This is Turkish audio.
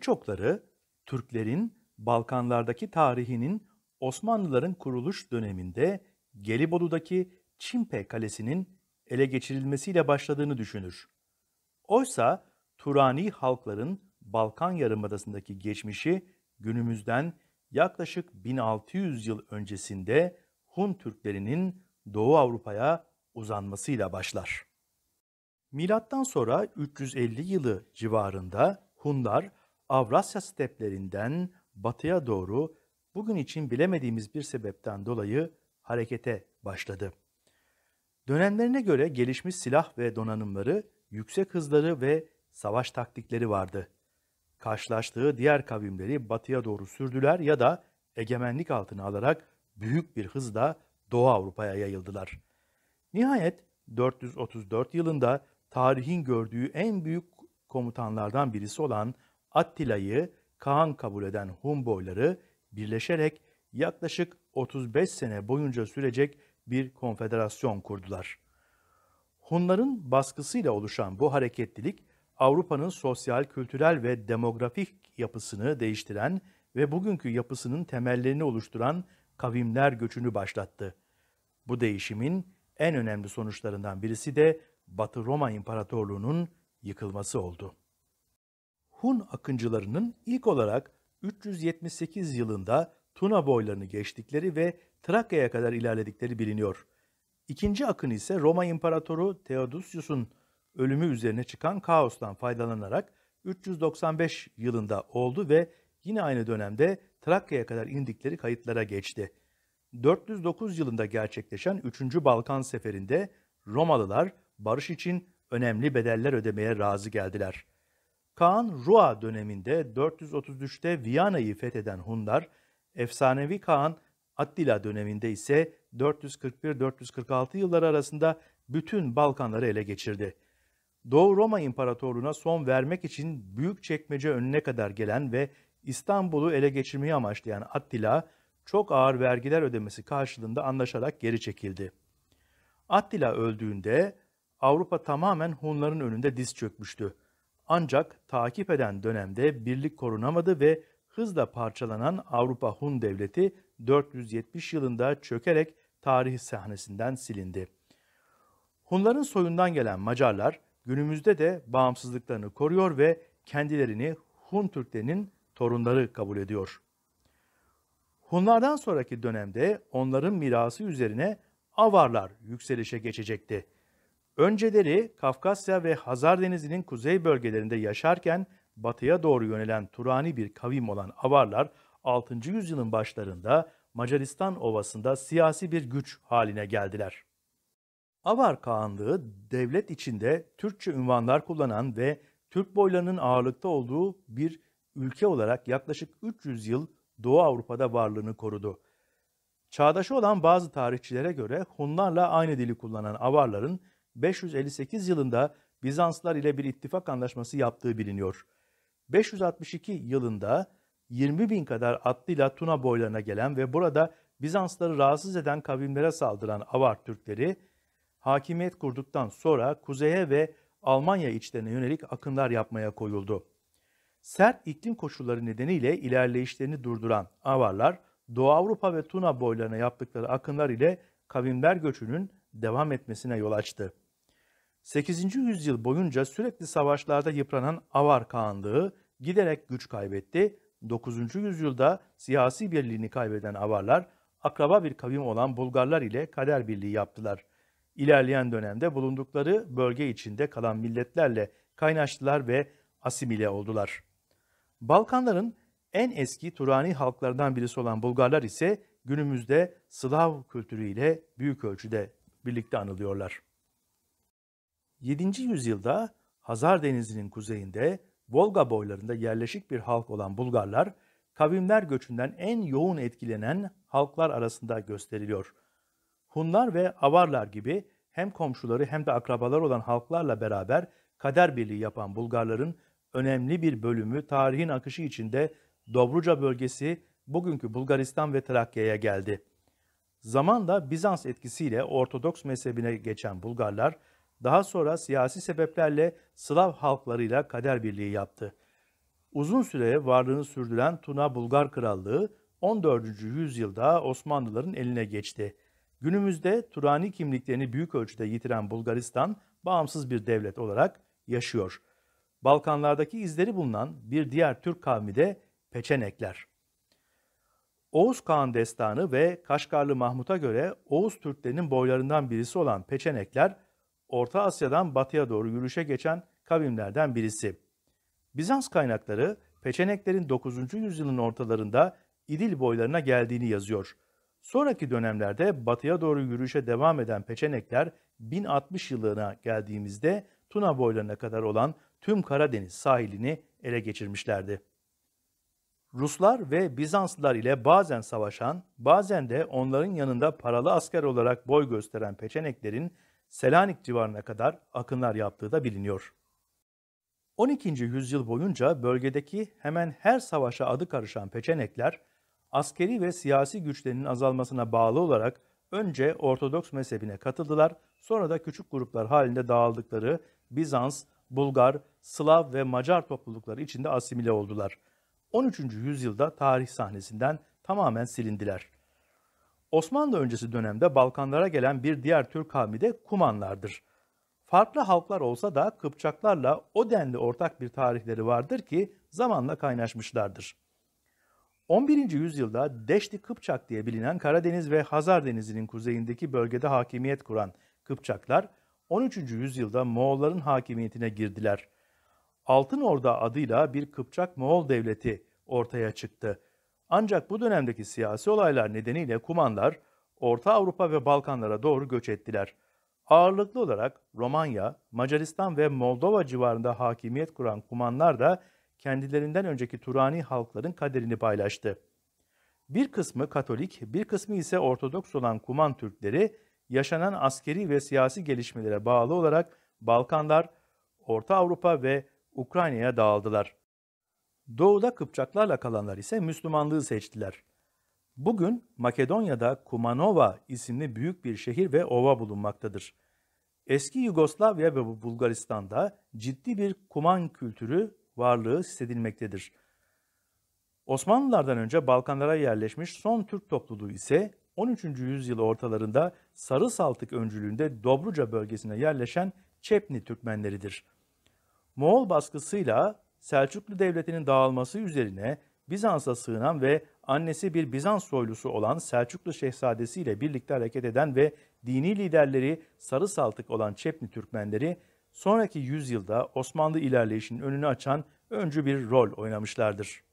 Birçokları Türklerin Balkanlardaki tarihinin Osmanlıların kuruluş döneminde Gelibolu'daki Çimpe Kalesi'nin ele geçirilmesiyle başladığını düşünür. Oysa Turani halkların Balkan Yarımadası'ndaki geçmişi günümüzden yaklaşık 1600 yıl öncesinde Hun Türklerinin Doğu Avrupa'ya uzanmasıyla başlar. Milattan sonra 350 yılı civarında Hunlar Avrasya steplerinden batıya doğru bugün için bilemediğimiz bir sebepten dolayı harekete başladı. Dönemlerine göre gelişmiş silah ve donanımları, yüksek hızları ve savaş taktikleri vardı. Karşılaştığı diğer kavimleri batıya doğru sürdüler ya da egemenlik altına alarak büyük bir hızla Doğu Avrupa'ya yayıldılar. Nihayet 434 yılında tarihin gördüğü en büyük komutanlardan birisi olan Attila'yı Kaan kabul eden Hun boyları birleşerek yaklaşık 35 sene boyunca sürecek bir konfederasyon kurdular. Hunların baskısıyla oluşan bu hareketlilik Avrupa'nın sosyal, kültürel ve demografik yapısını değiştiren ve bugünkü yapısının temellerini oluşturan kavimler göçünü başlattı. Bu değişimin en önemli sonuçlarından birisi de Batı Roma İmparatorluğu'nun yıkılması oldu. Hun akıncılarının ilk olarak 378 yılında Tuna boylarını geçtikleri ve Trakya'ya kadar ilerledikleri biliniyor. İkinci akın ise Roma İmparatoru Theodosius'un ölümü üzerine çıkan kaostan faydalanarak 395 yılında oldu ve yine aynı dönemde Trakya'ya kadar indikleri kayıtlara geçti. 409 yılında gerçekleşen 3. Balkan Seferi'nde Romalılar barış için önemli bedeller ödemeye razı geldiler. Kaan Rua döneminde 433'te Viyana'yı fetheden Hunlar, efsanevi Kaan Attila döneminde ise 441-446 yılları arasında bütün Balkanları ele geçirdi. Doğu Roma İmparatorluğu'na son vermek için büyük çekmece önüne kadar gelen ve İstanbul'u ele geçirmeyi amaçlayan Attila, çok ağır vergiler ödemesi karşılığında anlaşarak geri çekildi. Attila öldüğünde Avrupa tamamen Hunların önünde diz çökmüştü. Ancak takip eden dönemde birlik korunamadı ve hızla parçalanan Avrupa Hun Devleti 470 yılında çökerek tarih sahnesinden silindi. Hunların soyundan gelen Macarlar günümüzde de bağımsızlıklarını koruyor ve kendilerini Hun Türklerinin torunları kabul ediyor. Hunlardan sonraki dönemde onların mirası üzerine Avarlar yükselişe geçecekti. Önceleri Kafkasya ve Hazar Denizi'nin kuzey bölgelerinde yaşarken batıya doğru yönelen Turani bir kavim olan Avarlar 6. yüzyılın başlarında Macaristan Ovası'nda siyasi bir güç haline geldiler. Avar Kağanlığı devlet içinde Türkçe ünvanlar kullanan ve Türk boylarının ağırlıkta olduğu bir ülke olarak yaklaşık 300 yıl Doğu Avrupa'da varlığını korudu. Çağdaşı olan bazı tarihçilere göre Hunlarla aynı dili kullanan Avarların 558 yılında Bizanslar ile bir ittifak anlaşması yaptığı biliniyor. 562 yılında 20 bin kadar atlıyla Tuna boylarına gelen ve burada Bizansları rahatsız eden kavimlere saldıran Avar Türkleri, hakimiyet kurduktan sonra kuzeye ve Almanya içlerine yönelik akınlar yapmaya koyuldu. Sert iklim koşulları nedeniyle ilerleyişlerini durduran Avarlar, Doğu Avrupa ve Tuna boylarına yaptıkları akınlar ile kavimler göçünün devam etmesine yol açtı. 8. yüzyıl boyunca sürekli savaşlarda yıpranan Avar Kağanlığı giderek güç kaybetti. 9. yüzyılda siyasi birliğini kaybeden Avarlar, akraba bir kavim olan Bulgarlar ile kader birliği yaptılar. İlerleyen dönemde bulundukları bölge içinde kalan milletlerle kaynaştılar ve asimile oldular. Balkanların en eski Turani halklardan birisi olan Bulgarlar ise günümüzde Slav kültürüyle büyük ölçüde birlikte anılıyorlar. 7. yüzyılda Hazar Denizi'nin kuzeyinde Volga boylarında yerleşik bir halk olan Bulgarlar, kavimler göçünden en yoğun etkilenen halklar arasında gösteriliyor. Hunlar ve Avarlar gibi hem komşuları hem de akrabalar olan halklarla beraber kader birliği yapan Bulgarların önemli bir bölümü tarihin akışı içinde Dobruca bölgesi bugünkü Bulgaristan ve Trakya'ya geldi. Zamanla Bizans etkisiyle Ortodoks mezhebine geçen Bulgarlar, daha sonra siyasi sebeplerle Slav halklarıyla kader birliği yaptı. Uzun süre varlığını sürdüren Tuna Bulgar Krallığı 14. yüzyılda Osmanlıların eline geçti. Günümüzde Turani kimliklerini büyük ölçüde yitiren Bulgaristan bağımsız bir devlet olarak yaşıyor. Balkanlardaki izleri bulunan bir diğer Türk kavmi de Peçenekler. Oğuz Kağan destanı ve Kaşgarlı Mahmut'a göre Oğuz Türklerinin boylarından birisi olan Peçenekler, Orta Asya'dan batıya doğru yürüyüşe geçen kavimlerden birisi. Bizans kaynakları Peçeneklerin 9. yüzyılın ortalarında İdil boylarına geldiğini yazıyor. Sonraki dönemlerde batıya doğru yürüyüşe devam eden Peçenekler 1060 yılına geldiğimizde Tuna boylarına kadar olan tüm Karadeniz sahilini ele geçirmişlerdi. Ruslar ve Bizanslılar ile bazen savaşan, bazen de onların yanında paralı asker olarak boy gösteren Peçeneklerin Selanik civarına kadar akınlar yaptığı da biliniyor. 12. yüzyıl boyunca bölgedeki hemen her savaşa adı karışan Peçenekler, askeri ve siyasi güçlerinin azalmasına bağlı olarak önce Ortodoks mezhebine katıldılar, sonra da küçük gruplar halinde dağıldıkları Bizans, Bulgar, Slav ve Macar toplulukları içinde asimile oldular.'' 13. yüzyılda tarih sahnesinden tamamen silindiler. Osmanlı öncesi dönemde Balkanlara gelen bir diğer Türk kavmi de Kumanlardır. Farklı halklar olsa da Kıpçaklarla o denli ortak bir tarihleri vardır ki zamanla kaynaşmışlardır. 11. yüzyılda Deşti Kıpçak diye bilinen Karadeniz ve Hazar Denizi'nin kuzeyindeki bölgede hakimiyet kuran Kıpçaklar 13. yüzyılda Moğolların hakimiyetine girdiler.'' Altın Orda adıyla bir Kıpçak Moğol devleti ortaya çıktı. Ancak bu dönemdeki siyasi olaylar nedeniyle Kumandar Orta Avrupa ve Balkanlara doğru göç ettiler. Ağırlıklı olarak Romanya, Macaristan ve Moldova civarında hakimiyet kuran Kumanlar da kendilerinden önceki Turani halkların kaderini paylaştı. Bir kısmı Katolik, bir kısmı ise Ortodoks olan Kuman Türkleri, yaşanan askeri ve siyasi gelişmelere bağlı olarak Balkanlar, Orta Avrupa ve Ukrayna'ya dağıldılar. Doğuda Kıpçaklarla kalanlar ise Müslümanlığı seçtiler. Bugün Makedonya'da Kumanova isimli büyük bir şehir ve ova bulunmaktadır. Eski Yugoslavya ve Bulgaristan'da ciddi bir kuman kültürü varlığı hissedilmektedir. Osmanlılardan önce Balkanlara yerleşmiş son Türk topluluğu ise 13. yüzyıl ortalarında Sarı Saltık öncülüğünde Dobruca bölgesine yerleşen Çepni Türkmenleridir. Moğol baskısıyla Selçuklu Devleti'nin dağılması üzerine Bizans'a sığınan ve annesi bir Bizans soylusu olan Selçuklu Şehzadesi ile birlikte hareket eden ve dini liderleri Sarı Saltık olan Çepni Türkmenleri sonraki yüzyılda Osmanlı ilerleyişinin önünü açan öncü bir rol oynamışlardır.